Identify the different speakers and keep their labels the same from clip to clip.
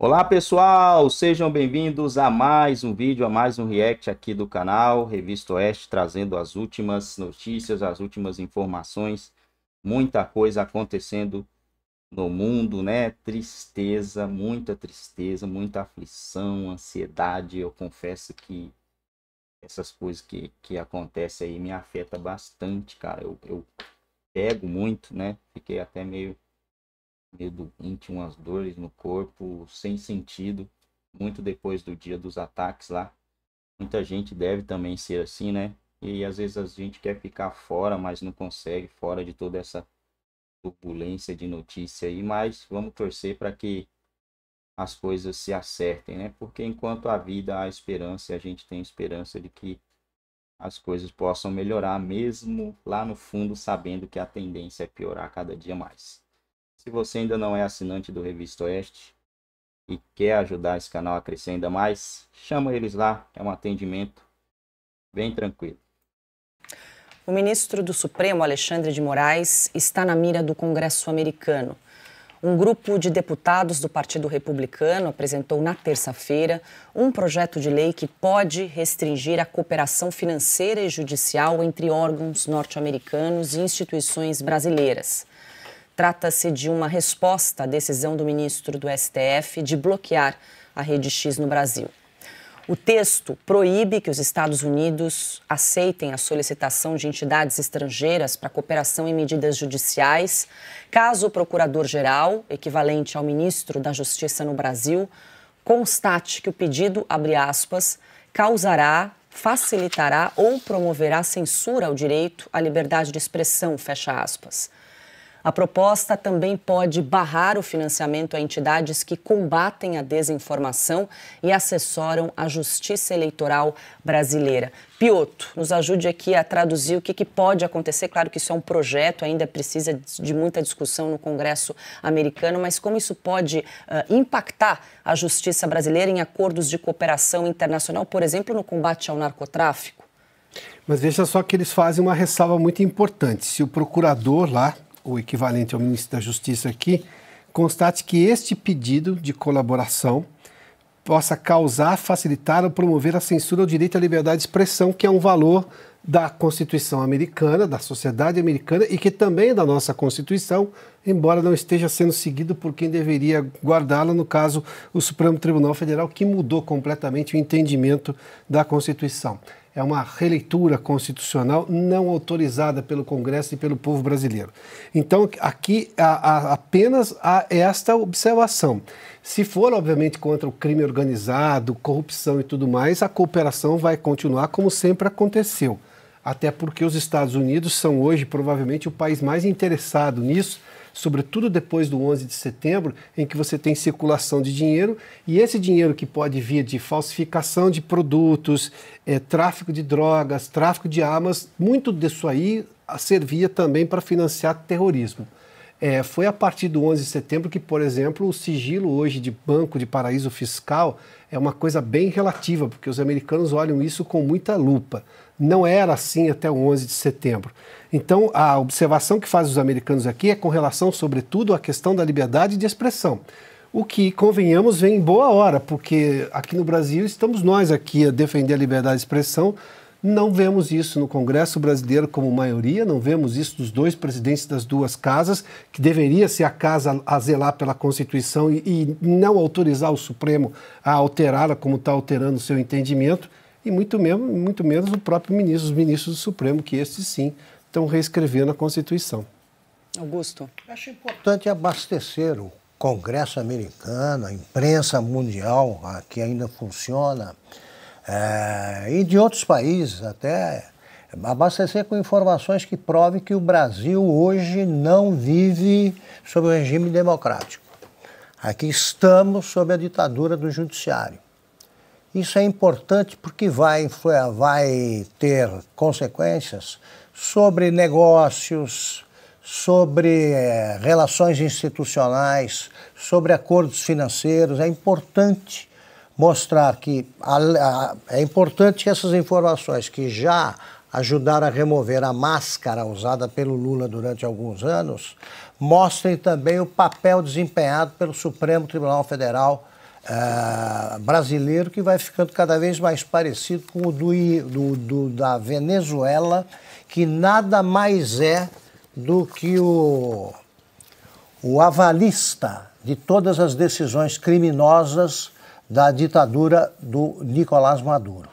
Speaker 1: Olá pessoal, sejam bem-vindos a mais um vídeo, a mais um react aqui do canal Revista Oeste, trazendo as últimas notícias, as últimas informações, muita coisa acontecendo no mundo, né? Tristeza, muita tristeza, muita aflição, ansiedade. Eu confesso que essas coisas que, que acontecem aí me afeta bastante, cara. Eu, eu pego muito, né? Fiquei até meio medo íntimo, as dores no corpo, sem sentido, muito depois do dia dos ataques lá. Muita gente deve também ser assim, né? E às vezes a gente quer ficar fora, mas não consegue, fora de toda essa turbulência de notícia aí. Mas vamos torcer para que as coisas se acertem, né? Porque enquanto a vida há esperança, a gente tem esperança de que as coisas possam melhorar, mesmo lá no fundo, sabendo que a tendência é piorar cada dia mais. Se você ainda não é assinante do Revista Oeste e quer ajudar esse canal a crescer ainda mais, chama eles lá, é um atendimento bem tranquilo.
Speaker 2: O ministro do Supremo, Alexandre de Moraes, está na mira do Congresso americano. Um grupo de deputados do Partido Republicano apresentou na terça-feira um projeto de lei que pode restringir a cooperação financeira e judicial entre órgãos norte-americanos e instituições brasileiras. Trata-se de uma resposta à decisão do ministro do STF de bloquear a Rede X no Brasil. O texto proíbe que os Estados Unidos aceitem a solicitação de entidades estrangeiras para cooperação em medidas judiciais, caso o procurador-geral, equivalente ao ministro da Justiça no Brasil, constate que o pedido, abre aspas, causará, facilitará ou promoverá censura ao direito à liberdade de expressão, fecha aspas. A proposta também pode barrar o financiamento a entidades que combatem a desinformação e assessoram a justiça eleitoral brasileira. Pioto, nos ajude aqui a traduzir o que, que, pode acontecer. Claro que isso é um projeto, ainda precisa de muita discussão no Congresso americano, mas como isso pode uh, impactar a justiça brasileira em acordos de cooperação internacional, por exemplo, no combate ao narcotráfico?
Speaker 3: Mas veja só que eles fazem uma ressalva muito importante. Se o procurador lá o equivalente ao ministro da Justiça aqui, constate que este pedido de colaboração possa causar, facilitar ou promover a censura ao direito à liberdade de expressão, que é um valor da Constituição americana, da sociedade americana e que também é da nossa Constituição, embora não esteja sendo seguido por quem deveria guardá-la, no caso, o Supremo Tribunal Federal, que mudou completamente o entendimento da Constituição é uma releitura constitucional não autorizada pelo Congresso e pelo povo brasileiro. Então, aqui há, há apenas há esta observação. Se for, obviamente, contra o crime organizado, corrupção e tudo mais, a cooperação vai continuar como sempre aconteceu. Até porque os Estados Unidos são hoje provavelmente o país mais interessado nisso sobretudo depois do 11 de setembro, em que você tem circulação de dinheiro e esse dinheiro que pode vir de falsificação de produtos, é, tráfico de drogas, tráfico de armas, muito disso aí servia também para financiar terrorismo. É, foi a partir do 11 de setembro que, por exemplo, o sigilo hoje de banco de paraíso fiscal é uma coisa bem relativa, porque os americanos olham isso com muita lupa. Não era assim até o 11 de setembro. Então, a observação que fazem os americanos aqui é com relação, sobretudo, à questão da liberdade de expressão. O que, convenhamos, vem em boa hora, porque aqui no Brasil estamos nós aqui a defender a liberdade de expressão não vemos isso no Congresso brasileiro como maioria, não vemos isso dos dois presidentes das duas casas, que deveria ser a casa a zelar pela Constituição e, e não autorizar o Supremo a alterá-la como está alterando o seu entendimento, e muito, mesmo, muito menos o próprio ministro, os ministros do Supremo, que estes sim estão reescrevendo a Constituição.
Speaker 4: Augusto. Acho importante
Speaker 3: abastecer o Congresso americano, a imprensa
Speaker 5: mundial, que ainda funciona é, e de outros países até, abastecer com informações que provem que o Brasil hoje não vive sob um regime democrático. Aqui estamos sob a ditadura do judiciário. Isso é importante porque vai, vai ter consequências sobre negócios, sobre é, relações institucionais, sobre acordos financeiros. É importante mostrar que a, a, é importante que essas informações que já ajudaram a remover a máscara usada pelo Lula durante alguns anos mostrem também o papel desempenhado pelo Supremo Tribunal Federal uh, brasileiro, que vai ficando cada vez mais parecido com o do, do, do, da Venezuela, que nada mais é do que o, o avalista de todas as decisões criminosas
Speaker 3: da ditadura do Nicolás Maduro.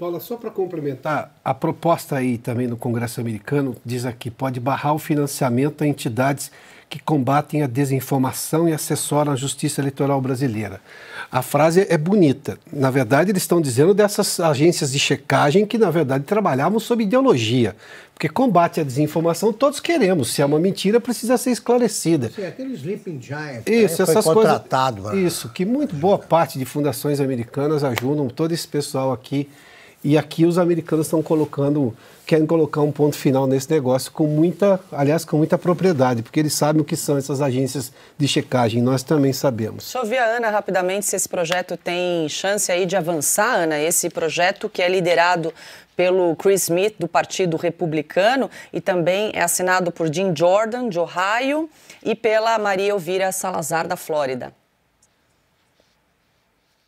Speaker 3: Paula, só para complementar, a proposta aí também no Congresso americano diz aqui, pode barrar o financiamento a entidades que combatem a desinformação e assessoram a justiça eleitoral brasileira. A frase é bonita. Na verdade, eles estão dizendo dessas agências de checagem que, na verdade, trabalhavam sob ideologia. Porque combate à desinformação todos queremos. Se é uma mentira, precisa ser esclarecida. Sim,
Speaker 5: é aquele Sleeping Giant. Né? Isso, essas coisas. Né? Isso,
Speaker 3: que muito boa parte de fundações americanas ajudam todo esse pessoal aqui e aqui os americanos estão colocando, querem colocar um ponto final nesse negócio com muita, aliás, com muita propriedade, porque eles sabem o que são essas agências de checagem, nós também sabemos.
Speaker 2: Deixa eu ver a Ana rapidamente se esse projeto tem chance aí de avançar, Ana, esse projeto que é liderado pelo Chris Smith, do Partido Republicano, e também é assinado por Jim Jordan, de Ohio, e pela Maria Elvira Salazar, da Flórida.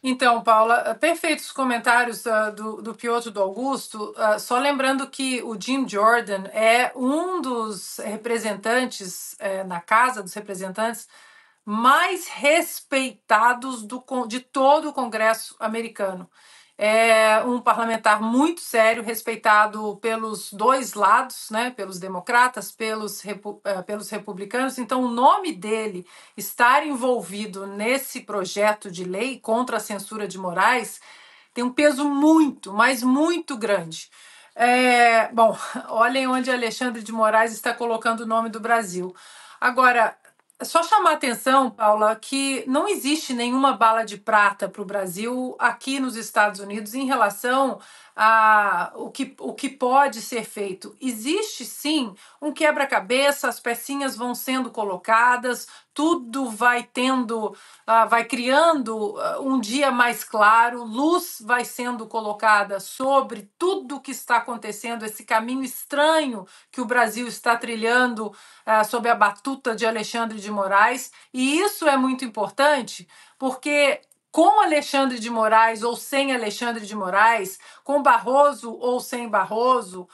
Speaker 6: Então, Paula, eh, perfeitos comentários uh, do, do Piotr do Augusto. Uh, só lembrando que o Jim Jordan é um dos representantes uh, na Casa dos Representantes mais respeitados do, de todo o Congresso americano é um parlamentar muito sério, respeitado pelos dois lados, né, pelos democratas, pelos, repu eh, pelos republicanos. Então, o nome dele estar envolvido nesse projeto de lei contra a censura de Moraes tem um peso muito, mas muito grande. É, bom, olhem onde Alexandre de Moraes está colocando o nome do Brasil. Agora, é só chamar a atenção, Paula, que não existe nenhuma bala de prata para o Brasil aqui nos Estados Unidos em relação a, o, que, o que pode ser feito. Existe sim um quebra-cabeça, as pecinhas vão sendo colocadas, tudo vai tendo, uh, vai criando uh, um dia mais claro, luz vai sendo colocada sobre tudo o que está acontecendo, esse caminho estranho que o Brasil está trilhando uh, sob a batuta de Alexandre de Moraes, e isso é muito importante porque com Alexandre de Moraes ou sem Alexandre de Moraes, com Barroso ou sem Barroso,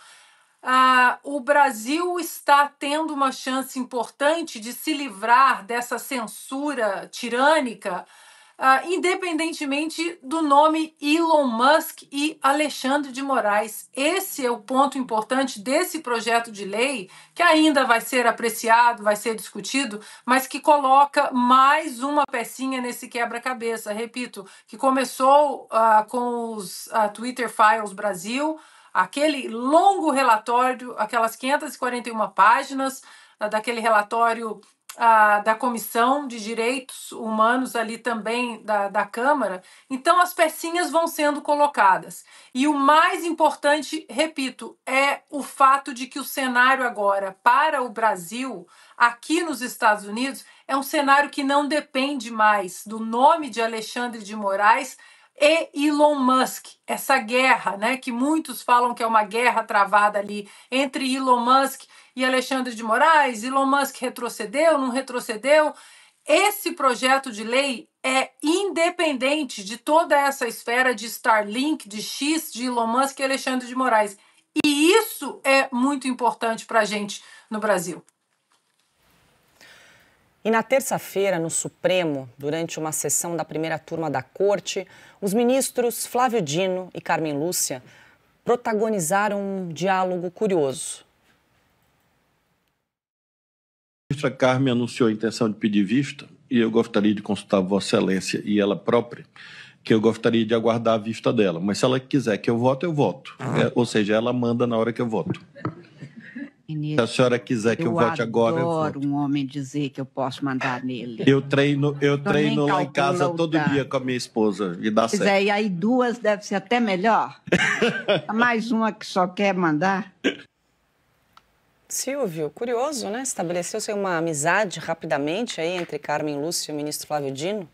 Speaker 6: ah, o Brasil está tendo uma chance importante de se livrar dessa censura tirânica Uh, independentemente do nome Elon Musk e Alexandre de Moraes. Esse é o ponto importante desse projeto de lei, que ainda vai ser apreciado, vai ser discutido, mas que coloca mais uma pecinha nesse quebra-cabeça. Repito, que começou uh, com os uh, Twitter Files Brasil, aquele longo relatório, aquelas 541 páginas daquele relatório a, da Comissão de Direitos Humanos ali também da, da Câmara. Então as pecinhas vão sendo colocadas. E o mais importante, repito, é o fato de que o cenário agora para o Brasil, aqui nos Estados Unidos, é um cenário que não depende mais do nome de Alexandre de Moraes e Elon Musk, essa guerra, né, que muitos falam que é uma guerra travada ali entre Elon Musk e Alexandre de Moraes, Elon Musk retrocedeu, não retrocedeu. Esse projeto de lei é independente de toda essa esfera de Starlink, de X, de Elon Musk e Alexandre de Moraes. E isso é muito importante para a gente no Brasil.
Speaker 2: E na terça-feira, no Supremo, durante uma sessão da primeira turma da Corte, os ministros Flávio Dino e Carmen Lúcia protagonizaram um diálogo curioso
Speaker 3: ministra Carmen anunciou a intenção de pedir vista, e eu gostaria de consultar Vossa Excelência e ela própria, que eu gostaria de aguardar a vista dela. Mas se ela quiser que eu vote, eu voto. Ah. É, ou seja, ela manda na hora que eu voto. Ministro, se a senhora quiser que eu, eu vote agora, eu adoro
Speaker 2: um homem dizer que eu posso mandar nele. Eu
Speaker 3: treino, eu treino lá em casa todo tanto. dia com a minha esposa e dá pois certo. É, e
Speaker 2: aí duas deve ser até melhor. Mais uma que só quer mandar. Silvio, curioso, né? Estabeleceu-se uma amizade rapidamente aí entre Carmen Lúcia e o ministro Flávio Dino?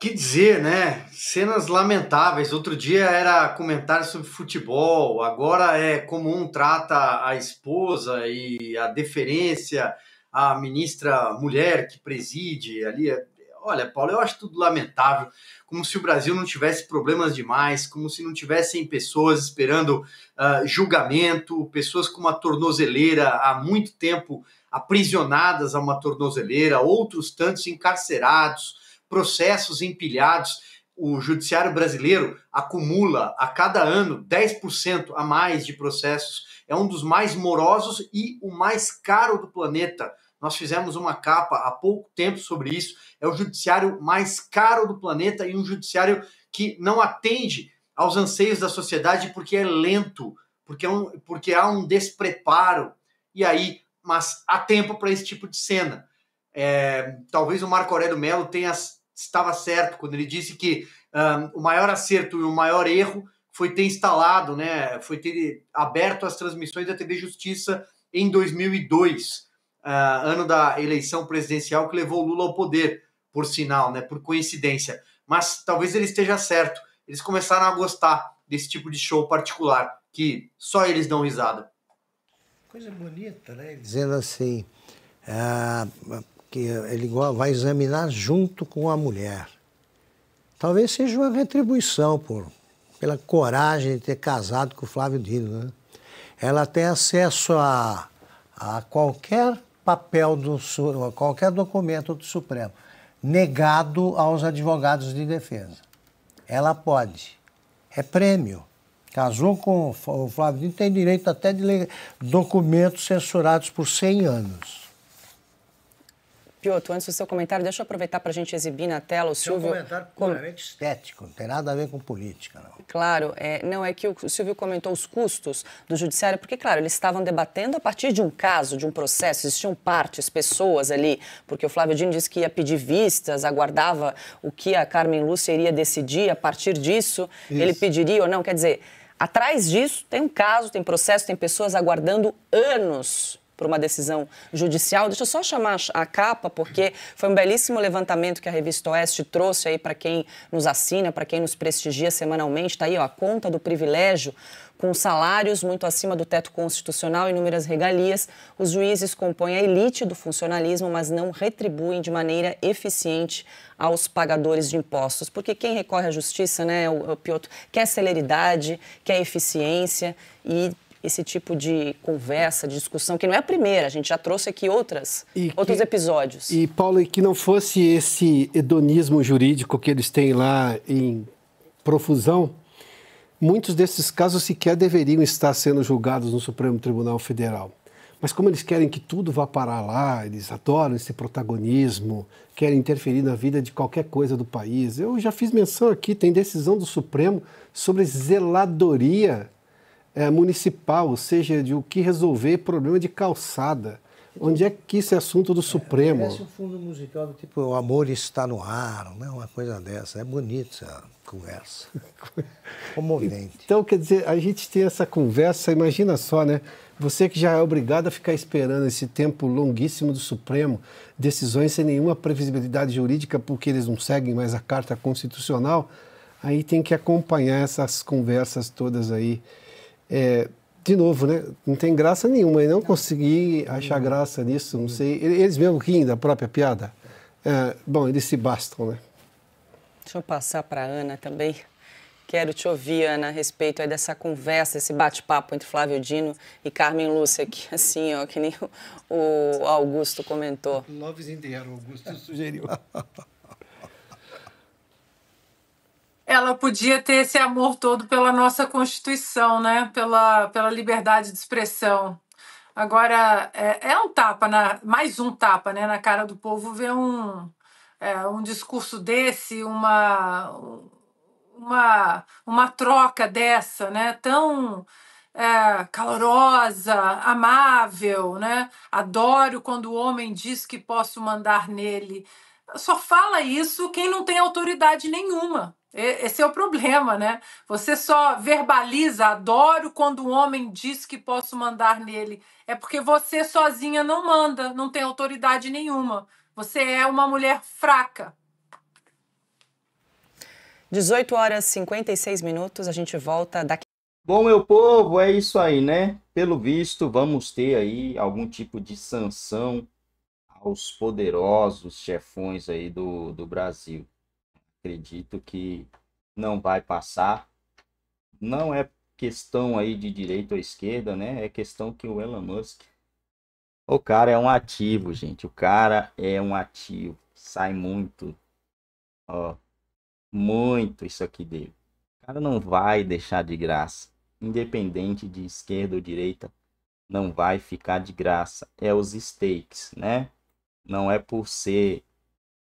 Speaker 4: Que dizer, né? Cenas lamentáveis. Outro dia era comentário sobre futebol, agora é como um trata a esposa e a deferência à ministra mulher que preside ali. É Olha, Paulo, eu acho tudo lamentável, como se o Brasil não tivesse problemas demais, como se não tivessem pessoas esperando uh, julgamento, pessoas com uma tornozeleira há muito tempo aprisionadas a uma tornozeleira, outros tantos encarcerados, processos empilhados o judiciário brasileiro acumula a cada ano 10% a mais de processos. É um dos mais morosos e o mais caro do planeta nós fizemos uma capa há pouco tempo sobre isso. É o judiciário mais caro do planeta e um judiciário que não atende aos anseios da sociedade porque é lento, porque, é um, porque há um despreparo. E aí, mas há tempo para esse tipo de cena. É, talvez o Marco Aurélio Melo tenha estava certo quando ele disse que um, o maior acerto e o maior erro foi ter instalado, né, foi ter aberto as transmissões da TV Justiça em 2002 uh, ano da eleição presidencial que levou Lula ao poder, por sinal, né, por coincidência. Mas talvez ele esteja certo. Eles começaram a gostar desse tipo de show particular, que só eles dão risada.
Speaker 5: Coisa bonita, né? Dizendo assim, uh, que ele vai examinar junto com a mulher. Talvez seja uma retribuição por, pela coragem de ter casado com o Flávio Dino, né? Ela tem acesso a, a qualquer papel do qualquer documento do Supremo negado aos advogados de defesa. Ela pode. É prêmio. Casou com o Flávio, tem direito até de documentos censurados por 100 anos.
Speaker 2: Pioto, antes do seu comentário, deixa eu aproveitar para a gente exibir na tela o Silvio... É um comentário puramente com... estético, não
Speaker 5: tem nada a ver com política. Não.
Speaker 2: Claro, é, não é que o Silvio comentou os custos do judiciário, porque, claro, eles estavam debatendo a partir de um caso, de um processo, existiam partes, pessoas ali, porque o Flávio Dino disse que ia pedir vistas, aguardava o que a Carmen Lúcia iria decidir, a partir disso Isso. ele pediria ou não, quer dizer... Atrás disso tem um caso, tem processo, tem pessoas aguardando anos por uma decisão judicial. Deixa eu só chamar a capa, porque foi um belíssimo levantamento que a revista Oeste trouxe aí para quem nos assina, para quem nos prestigia semanalmente. Está aí, ó, a conta do privilégio. Com salários muito acima do teto constitucional e inúmeras regalias, os juízes compõem a elite do funcionalismo, mas não retribuem de maneira eficiente aos pagadores de impostos. Porque quem recorre à justiça, né, o, o Piotr, quer celeridade, quer eficiência e esse tipo de conversa, de discussão, que não é a primeira, a gente já trouxe aqui outras,
Speaker 3: e outros que, episódios. E, Paulo, e que não fosse esse hedonismo jurídico que eles têm lá em profusão, muitos desses casos sequer deveriam estar sendo julgados no Supremo Tribunal Federal. Mas como eles querem que tudo vá parar lá, eles adoram esse protagonismo, querem interferir na vida de qualquer coisa do país. Eu já fiz menção aqui, tem decisão do Supremo sobre zeladoria é, municipal, ou seja, de o que resolver problema de calçada. Onde é que isso é assunto do Supremo? Parece é, é, é um
Speaker 5: fundo musical do
Speaker 3: tipo O Amor
Speaker 5: Está no Ar, né? uma coisa dessa. É bonita essa conversa.
Speaker 3: Comovente. Então, quer dizer, a gente tem essa conversa, imagina só, né? Você que já é obrigado a ficar esperando esse tempo longuíssimo do Supremo, decisões sem nenhuma previsibilidade jurídica, porque eles não seguem mais a Carta Constitucional, aí tem que acompanhar essas conversas todas aí é, de novo, né? Não tem graça nenhuma. Eu não consegui achar graça nisso, não sei. Eles mesmo riem da própria piada. É, bom, eles se bastam, né?
Speaker 2: Deixa eu passar para Ana também. Quero te ouvir, Ana, a respeito aí dessa conversa, esse bate-papo entre Flávio Dino e Carmen Lúcia, que assim, ó, que nem o Augusto comentou. Loves in the air, Augusto sugeriu.
Speaker 6: ela podia ter esse amor todo pela nossa Constituição, né? pela, pela liberdade de expressão. Agora, é, é um tapa, na, mais um tapa né? na cara do povo ver um, é, um discurso desse, uma, uma, uma troca dessa, né? tão é, calorosa, amável. Né? Adoro quando o homem diz que posso mandar nele. Só fala isso quem não tem autoridade nenhuma. Esse é o problema, né? Você só verbaliza, adoro quando o homem diz que posso mandar nele. É porque você sozinha não manda, não tem autoridade nenhuma. Você é uma mulher fraca.
Speaker 2: 18 horas e 56 minutos, a gente volta daqui.
Speaker 1: Bom, meu povo, é isso aí, né? Pelo visto, vamos ter aí algum tipo de sanção aos poderosos chefões aí do, do Brasil acredito que não vai passar. Não é questão aí de direita ou esquerda, né? É questão que o Elon Musk. O cara é um ativo, gente. O cara é um ativo. Sai muito. Ó. Muito isso aqui dele. O cara não vai deixar de graça. Independente de esquerda ou direita, não vai ficar de graça. É os stakes, né? Não é por ser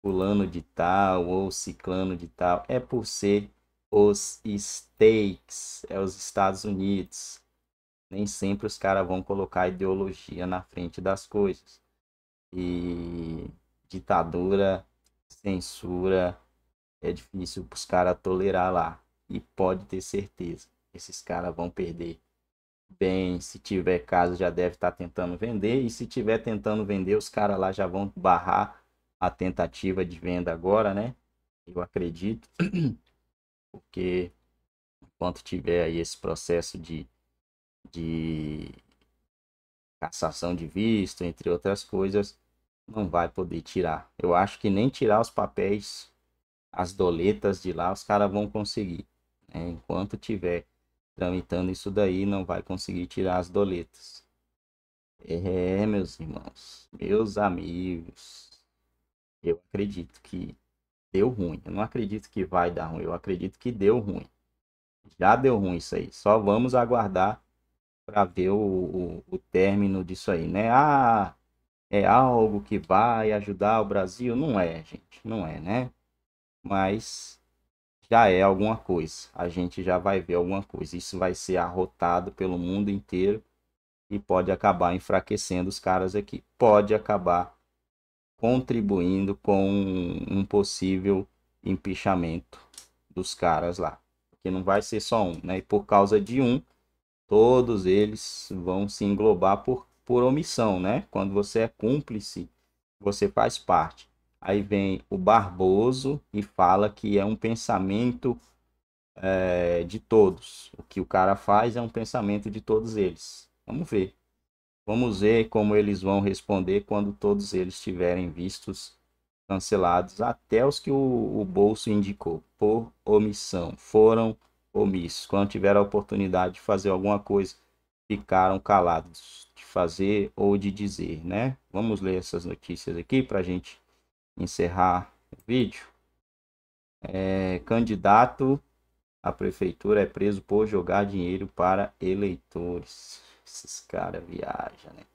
Speaker 1: fulano de tal ou ciclano de tal, é por ser os stakes, é os Estados Unidos. Nem sempre os caras vão colocar ideologia na frente das coisas. E ditadura, censura, é difícil para os caras tolerar lá. E pode ter certeza, esses caras vão perder bem. Se tiver caso, já deve estar tá tentando vender. E se tiver tentando vender, os caras lá já vão barrar a tentativa de venda agora, né? Eu acredito, porque enquanto tiver aí esse processo de, de cassação de visto, entre outras coisas, não vai poder tirar. Eu acho que nem tirar os papéis, as doletas de lá, os caras vão conseguir. Né? Enquanto tiver tramitando isso daí, não vai conseguir tirar as doletas. É, meus irmãos, meus amigos. Eu acredito que deu ruim. Eu não acredito que vai dar ruim. Eu acredito que deu ruim. Já deu ruim isso aí. Só vamos aguardar para ver o, o, o, término disso aí, né? Ah, é algo que vai ajudar o Brasil? Não é, gente. Não é, né? Mas já é alguma coisa. A gente já vai ver alguma coisa. Isso vai ser arrotado pelo mundo inteiro e pode acabar enfraquecendo os caras aqui. Pode acabar contribuindo com um possível empichamento dos caras lá. Porque não vai ser só um, né? E por causa de um, todos eles vão se englobar por, por omissão, né? Quando você é cúmplice, você faz parte. Aí vem o Barboso e fala que é um pensamento é, de todos. O que o cara faz é um pensamento de todos eles. Vamos ver Vamos ver como eles vão responder quando todos eles tiverem vistos cancelados, até os que o, o bolso indicou por omissão, foram omissos. Quando tiveram a oportunidade de fazer alguma coisa, ficaram calados de fazer ou de dizer, né? Vamos ler essas notícias aqui para a gente encerrar o vídeo. É, candidato à prefeitura é preso por jogar dinheiro para eleitores esses caras viajam, né?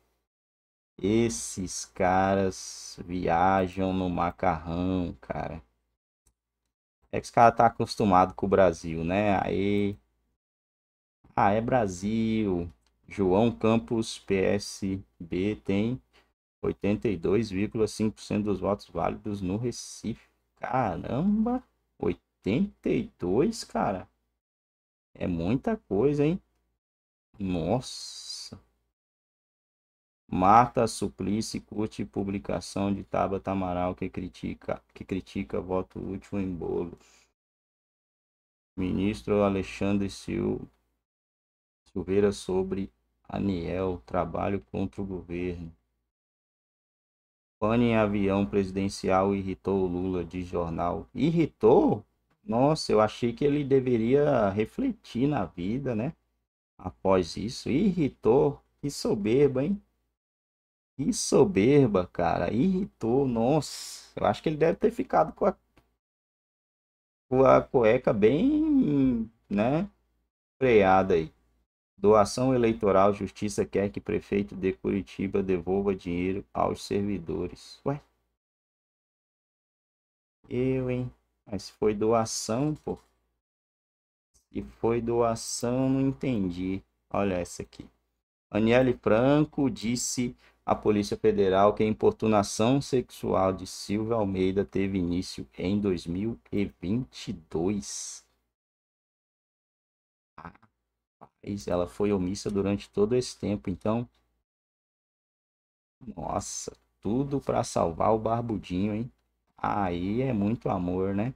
Speaker 1: Esses caras viajam no macarrão, cara. É que os caras tá acostumado com o Brasil, né? Aí. Ah, é Brasil. João Campos, PSB, tem 82,5% dos votos válidos no Recife. Caramba! 82, cara. É muita coisa, hein? Nossa. Mata Suplicy curte publicação de Tabata Amaral que critica, que critica voto útil em bolo. Ministro Alexandre Sil... Silveira sobre Aniel, trabalho contra o governo. Pane em avião presidencial irritou o Lula de jornal. Irritou? Nossa, eu achei que ele deveria refletir na vida, né? após isso. Irritou. Que soberba, hein? Que soberba, cara. Irritou. Nossa. Eu acho que ele deve ter ficado com a, com a cueca bem, né? Freada aí. Doação eleitoral, justiça quer que prefeito de Curitiba devolva dinheiro aos servidores. Ué? Eu, hein? Mas foi doação, pô. E foi doação, não entendi. Olha essa aqui. Aniele Franco disse à Polícia Federal que a importunação sexual de Silvia Almeida teve início em 2022. Rapaz, ela foi omissa durante todo esse tempo, então. Nossa, tudo para salvar o barbudinho, hein? Aí é muito amor, né?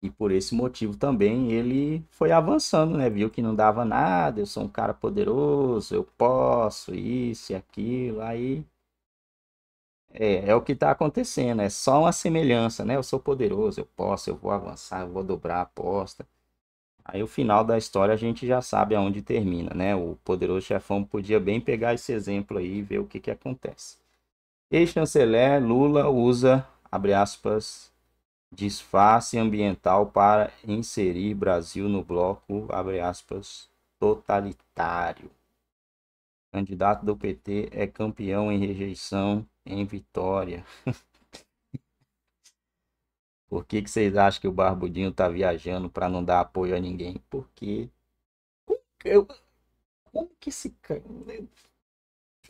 Speaker 1: E por esse motivo também ele foi avançando, né? Viu que não dava nada, eu sou um cara poderoso, eu posso isso e aquilo. Aí é, é o que está acontecendo, é só uma semelhança, né? Eu sou poderoso, eu posso, eu vou avançar, eu vou dobrar a aposta. Aí o final da história a gente já sabe aonde termina, né? O poderoso chefão podia bem pegar esse exemplo aí e ver o que, que acontece. Ex-chanceler Lula usa, abre aspas, disfarce ambiental para inserir Brasil no bloco, abre aspas, totalitário. Candidato do PT é campeão em rejeição em Vitória. Por que, que vocês acham que o Barbudinho tá viajando para não dar apoio a ninguém? Porque
Speaker 2: eu, como que esse cara. Deixa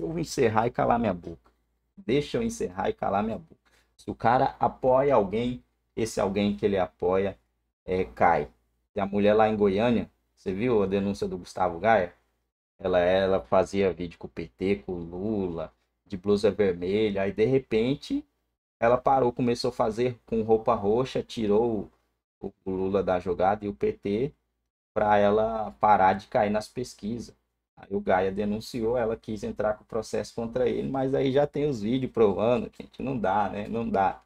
Speaker 1: eu encerrar e calar minha boca. Deixa eu encerrar e calar minha boca. Se o cara apoia alguém, esse alguém que ele apoia é, cai. Tem a mulher lá em Goiânia, você viu a denúncia do Gustavo Gaia? Ela, ela fazia vídeo com o PT, com o Lula, de blusa vermelha, aí de repente ela parou, começou a fazer com roupa roxa, tirou o, o Lula da jogada e o PT para ela parar de cair nas pesquisas. Aí o Gaia denunciou, ela quis entrar com o processo contra ele, mas aí já tem os vídeos provando, gente, não dá, né? Não dá.